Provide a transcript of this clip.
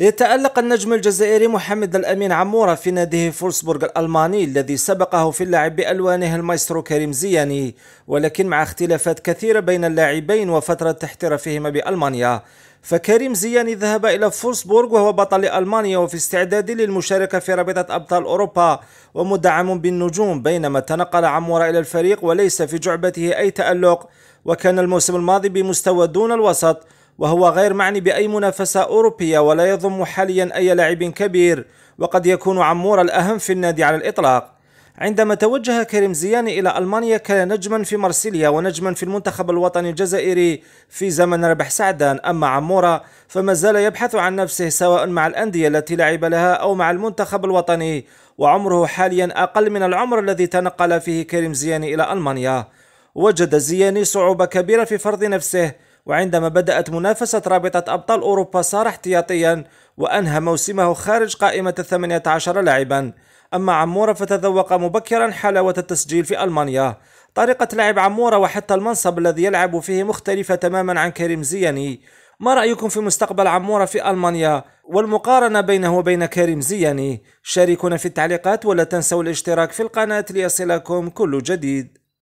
يتألق النجم الجزائري محمد الأمين عمورة في ناديه فولسبورغ الألماني الذي سبقه في اللعب بألوانه المايسترو كريم زياني ولكن مع اختلافات كثيرة بين اللاعبين وفترة احترافهما بألمانيا فكريم زياني ذهب إلى فولسبورغ وهو بطل ألمانيا وفي استعداد للمشاركة في رابطة أبطال أوروبا ومدعم بالنجوم بينما تنقل عمورة إلى الفريق وليس في جعبته أي تألق وكان الموسم الماضي بمستوى دون الوسط وهو غير معني بأي منافسة أوروبية ولا يضم حاليا أي لاعب كبير وقد يكون عمور الأهم في النادي على الإطلاق عندما توجه كريم زياني إلى ألمانيا كان نجما في مارسيليا ونجما في المنتخب الوطني الجزائري في زمن ربح سعدان أما عمورة فما زال يبحث عن نفسه سواء مع الأندية التي لعب لها أو مع المنتخب الوطني وعمره حاليا أقل من العمر الذي تنقل فيه كريم زياني إلى ألمانيا وجد زياني صعوبة كبيرة في فرض نفسه وعندما بدأت منافسة رابطة أبطال أوروبا صار احتياطيا وأنهى موسمه خارج قائمة الثمانية عشر لاعبا أما عمورة فتذوق مبكرا حلاوة التسجيل في ألمانيا طريقة لعب عمورة وحتى المنصب الذي يلعب فيه مختلفة تماما عن كريم زياني ما رأيكم في مستقبل عمورة في ألمانيا والمقارنة بينه وبين كريم زياني شاركونا في التعليقات ولا تنسوا الاشتراك في القناة ليصلكم كل جديد